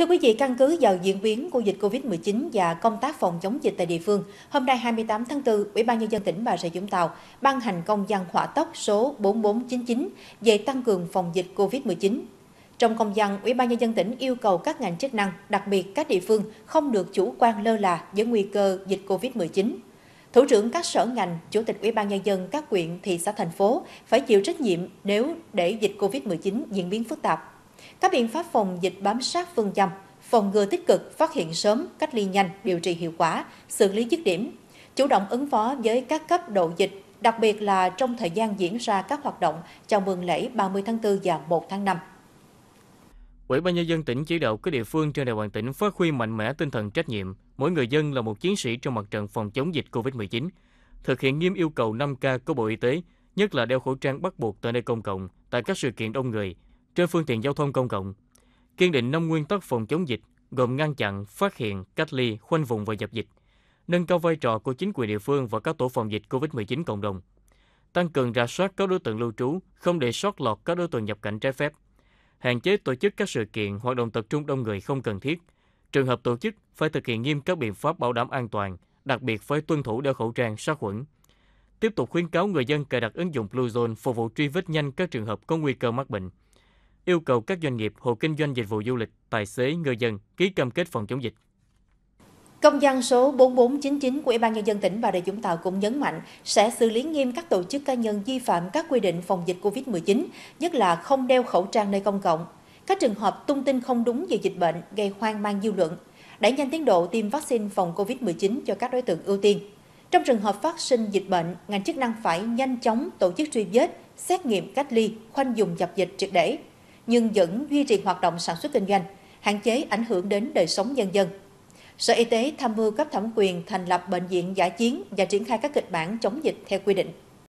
Thưa quý vị, căn cứ vào diễn biến của dịch COVID-19 và công tác phòng chống dịch tại địa phương, hôm nay 28 tháng 4, Ủy ban nhân dân tỉnh Bà Rịa Vũng Tàu ban hành công văn hỏa tốc số 4499 về tăng cường phòng dịch COVID-19. Trong công văn, Ủy ban nhân dân tỉnh yêu cầu các ngành chức năng, đặc biệt các địa phương không được chủ quan lơ là với nguy cơ dịch COVID-19. Thủ trưởng các sở ngành, Chủ tịch Ủy ban Nhân dân các huyện, thị xã, thành phố phải chịu trách nhiệm nếu để dịch COVID-19 diễn biến phức tạp. Các biện pháp phòng dịch bám sát phương châm, phòng ngừa tích cực, phát hiện sớm, cách ly nhanh, điều trị hiệu quả, xử lý dứt điểm, chủ động ứng phó với các cấp độ dịch, đặc biệt là trong thời gian diễn ra các hoạt động chào mừng lễ 30 tháng 4 và 1 tháng 5. Ủy ban nhân dân tỉnh chỉ đạo các địa phương trên địa bàn tỉnh phát huy mạnh mẽ tinh thần trách nhiệm, mỗi người dân là một chiến sĩ trong mặt trận phòng chống dịch COVID-19, thực hiện nghiêm yêu cầu 5K của Bộ Y tế, nhất là đeo khẩu trang bắt buộc tại nơi công cộng, tại các sự kiện đông người, trên phương tiện giao thông công cộng, kiên định năm nguyên tắc phòng chống dịch gồm ngăn chặn, phát hiện, cách ly, khoanh vùng và dập dịch, nâng cao vai trò của chính quyền địa phương và các tổ phòng dịch COVID-19 cộng đồng, tăng cường rà soát các đối tượng lưu trú, không để sót lọt các đối tượng nhập cảnh trái phép, hạn chế tổ chức các sự kiện hoạt động tập trung đông người không cần thiết. Trường hợp tổ chức phải thực hiện nghiêm các biện pháp bảo đảm an toàn, đặc biệt phải tuân thủ đeo khẩu trang sát khuẩn. Tiếp tục khuyến cáo người dân cài đặt ứng dụng Bluezone phục vụ truy vết nhanh các trường hợp có nguy cơ mắc bệnh yêu cầu các doanh nghiệp, hộ kinh doanh dịch vụ du lịch, tài xế, người dân ký cam kết phòng chống dịch. Công văn số 4499 của Ủy ban nhân dân tỉnh Bà Rịa Vũng Tàu cũng nhấn mạnh sẽ xử lý nghiêm các tổ chức cá nhân vi phạm các quy định phòng dịch COVID-19, nhất là không đeo khẩu trang nơi công cộng. Các trường hợp tung tin không đúng về dịch bệnh gây hoang mang dư luận, đẩy nhanh tiến độ tiêm vaccine phòng COVID-19 cho các đối tượng ưu tiên. Trong trường hợp phát sinh dịch bệnh, ngành chức năng phải nhanh chóng tổ chức truy vết, xét nghiệm cách ly, khoanh vùng dập dịch triệt để, nhưng vẫn duy trì hoạt động sản xuất kinh doanh, hạn chế ảnh hưởng đến đời sống nhân dân. Sở Y tế tham mưu cấp thẩm quyền thành lập bệnh viện giả chiến và triển khai các kịch bản chống dịch theo quy định.